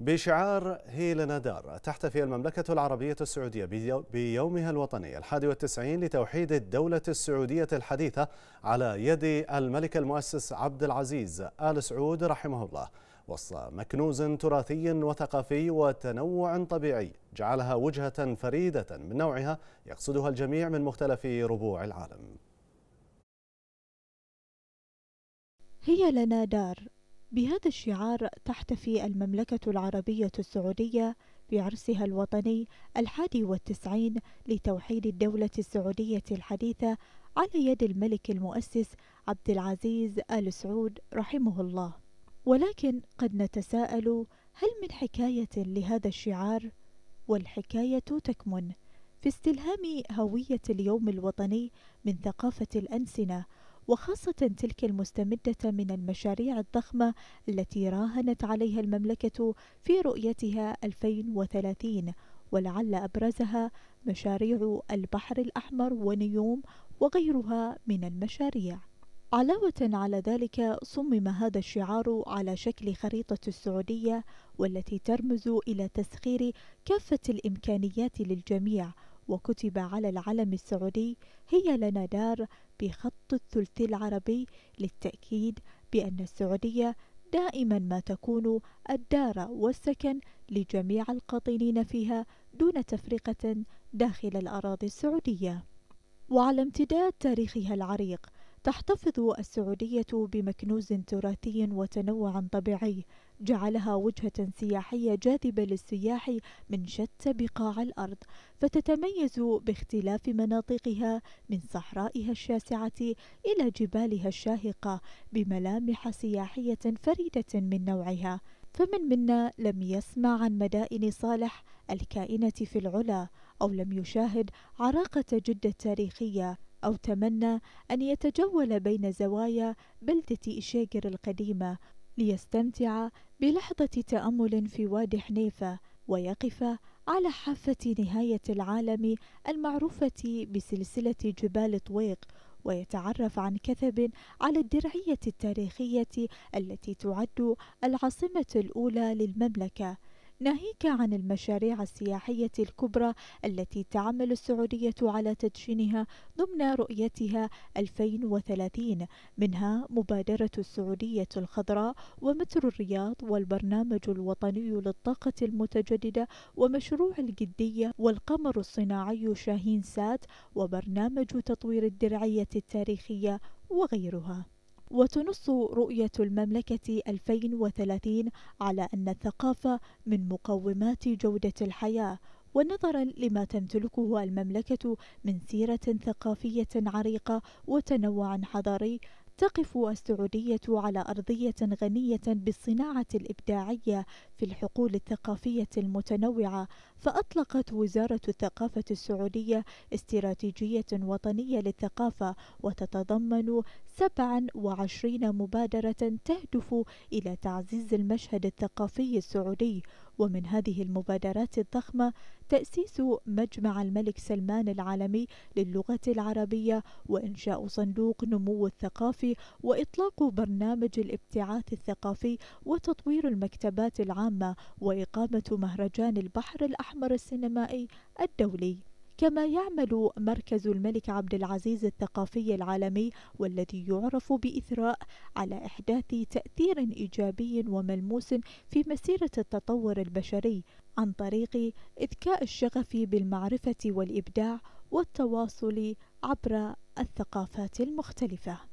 بشعار هي لنا دار تحتفي المملكة العربية السعودية بيومها الوطني الحادي والتسعين لتوحيد الدولة السعودية الحديثة على يد الملك المؤسس عبد العزيز آل سعود رحمه الله وصل مكنوز تراثي وثقافي وتنوع طبيعي جعلها وجهة فريدة من نوعها يقصدها الجميع من مختلف ربوع العالم هي لنا دار بهذا الشعار تحتفي المملكة العربية السعودية بعرسها الوطني الحادي والتسعين لتوحيد الدولة السعودية الحديثة على يد الملك المؤسس عبد العزيز آل سعود رحمه الله ولكن قد نتساءل هل من حكاية لهذا الشعار؟ والحكاية تكمن في استلهام هوية اليوم الوطني من ثقافة الأنسنة وخاصة تلك المستمدة من المشاريع الضخمة التي راهنت عليها المملكة في رؤيتها 2030 ولعل أبرزها مشاريع البحر الأحمر ونيوم وغيرها من المشاريع علاوة على ذلك صمم هذا الشعار على شكل خريطة السعودية والتي ترمز إلى تسخير كافة الإمكانيات للجميع وكتب على العلم السعودي هي لنا دار بخط الثلث العربي للتأكيد بأن السعودية دائما ما تكون الدار والسكن لجميع القاطنين فيها دون تفرقة داخل الأراضي السعودية. وعلى امتداد تاريخها العريق تحتفظ السعودية بمكنوز تراثي وتنوع طبيعي جعلها وجهة سياحية جاذبة للسياح من شتى بقاع الأرض فتتميز باختلاف مناطقها من صحرائها الشاسعة إلى جبالها الشاهقة بملامح سياحية فريدة من نوعها فمن منا لم يسمع عن مدائن صالح الكائنة في العلا أو لم يشاهد عراقة جدة التاريخية أو تمنى أن يتجول بين زوايا بلدة إشاجر القديمة ليستمتع بلحظة تأمل في وادي حنيفة ويقف على حافة نهاية العالم المعروفة بسلسلة جبال طويق ويتعرف عن كثب على الدرعية التاريخية التي تعد العاصمة الأولى للمملكة ناهيك عن المشاريع السياحية الكبرى التي تعمل السعودية على تدشينها ضمن رؤيتها 2030 منها مبادرة السعودية الخضراء ومترو الرياض والبرنامج الوطني للطاقة المتجددة ومشروع الجدية والقمر الصناعي شاهين سات وبرنامج تطوير الدرعية التاريخية وغيرها وتنص رؤية المملكة 2030 على أن الثقافة من مقومات جودة الحياة ونظرا لما تمتلكه المملكة من سيرة ثقافية عريقة وتنوع حضاري تقف السعودية على أرضية غنية بالصناعة الإبداعية في الحقول الثقافية المتنوعة، فأطلقت وزارة الثقافة السعودية استراتيجية وطنية للثقافة وتتضمن 27 مبادرة تهدف إلى تعزيز المشهد الثقافي السعودي ومن هذه المبادرات الضخمة تأسيس مجمع الملك سلمان العالمي للغة العربية وإنشاء صندوق نمو الثقافي وإطلاق برنامج الابتعاث الثقافي وتطوير المكتبات العامة وإقامة مهرجان البحر الأحمر السينمائي الدولي كما يعمل مركز الملك عبد العزيز الثقافي العالمي والذي يعرف بإثراء على إحداث تأثير إيجابي وملموس في مسيرة التطور البشري عن طريق إذكاء الشغف بالمعرفة والإبداع والتواصل عبر الثقافات المختلفة